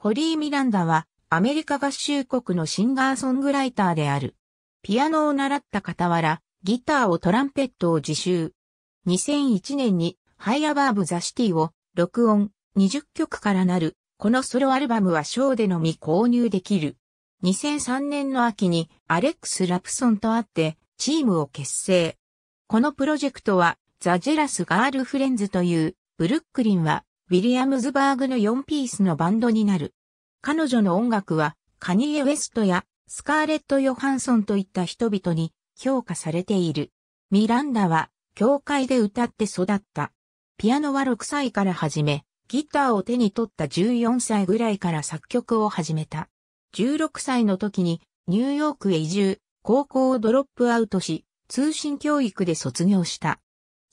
ホリー・ミランダはアメリカ合衆国のシンガーソングライターである。ピアノを習った傍ら、ギターをトランペットを自習。2001年にハイアバーブ・ザ・シティを録音20曲からなる。このソロアルバムはショーでのみ購入できる。2003年の秋にアレックス・ラプソンと会ってチームを結成。このプロジェクトはザ・ジェラス・ガールフレンズというブルックリンはウィリアムズバーグの4ピースのバンドになる。彼女の音楽は、カニエ・ウェストやスカーレット・ヨハンソンといった人々に評価されている。ミランダは、教会で歌って育った。ピアノは6歳から始め、ギターを手に取った14歳ぐらいから作曲を始めた。16歳の時にニューヨークへ移住、高校をドロップアウトし、通信教育で卒業した。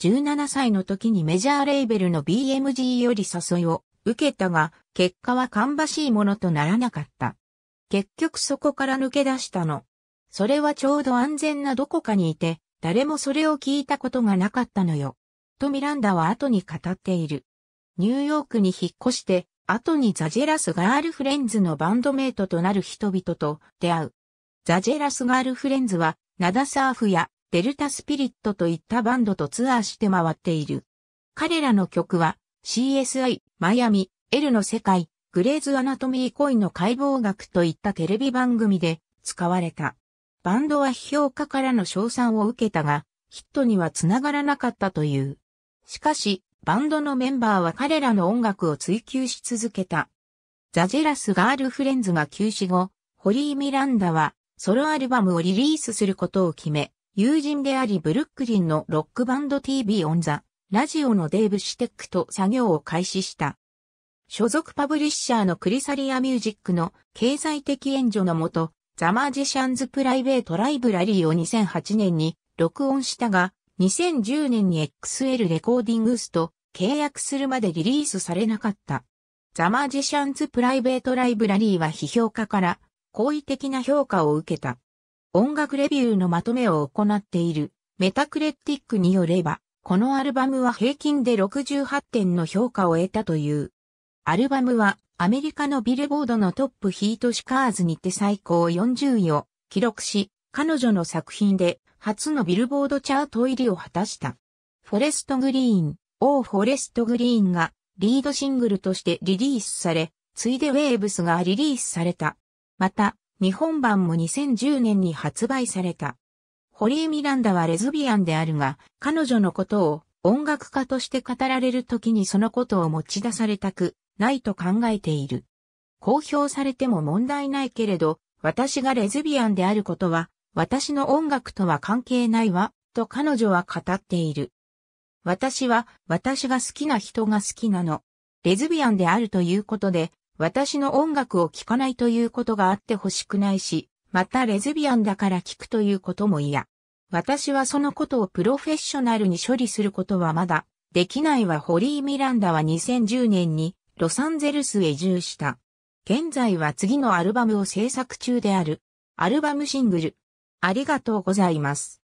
17歳の時にメジャーレーベルの BMG より誘いを受けたが、結果は芳しいものとならなかった。結局そこから抜け出したの。それはちょうど安全などこかにいて、誰もそれを聞いたことがなかったのよ。とミランダは後に語っている。ニューヨークに引っ越して、後にザジェラスガールフレンズのバンドメイトとなる人々と出会う。ザジェラスガールフレンズは、ナダサーフやデルタスピリットといったバンドとツアーして回っている。彼らの曲は CSI、マイアミ、L の世界、グレーズアナトミーコインの解剖学といったテレビ番組で使われた。バンドは批評家からの称賛を受けたが、ヒットにはつながらなかったという。しかし、バンドのメンバーは彼らの音楽を追求し続けた。ザ・ジェラス・ガールフレンズが休止後、ホリー・ミランダはソロアルバムをリリースすることを決め、友人でありブルックリンのロックバンド TV オンザ、ラジオのデーブ・シテックと作業を開始した。所属パブリッシャーのクリサリアミュージックの経済的援助のもと、ザ・マージシャンズ・プライベート・ライブラリーを2008年に録音したが、2010年に XL レコーディングスと契約するまでリリースされなかった。ザ・マージシャンズ・プライベート・ライブラリーは批評家から好意的な評価を受けた。音楽レビューのまとめを行っているメタクレティックによれば、このアルバムは平均で68点の評価を得たという。アルバムはアメリカのビルボードのトップヒートシカーズにて最高40位を記録し、彼女の作品で初のビルボードチャート入りを果たした。フォレストグリーン、オーフォレストグリーンがリードシングルとしてリリースされ、ついでウェーブスがリリースされた。また、日本版も2010年に発売された。ホリー・ミランダはレズビアンであるが、彼女のことを音楽家として語られる時にそのことを持ち出されたくないと考えている。公表されても問題ないけれど、私がレズビアンであることは、私の音楽とは関係ないわ、と彼女は語っている。私は、私が好きな人が好きなの。レズビアンであるということで、私の音楽を聴かないということがあってほしくないし、またレズビアンだから聴くということも嫌。私はそのことをプロフェッショナルに処理することはまだ、できないはホリー・ミランダは2010年にロサンゼルスへ移住した。現在は次のアルバムを制作中である。アルバムシングル。ありがとうございます。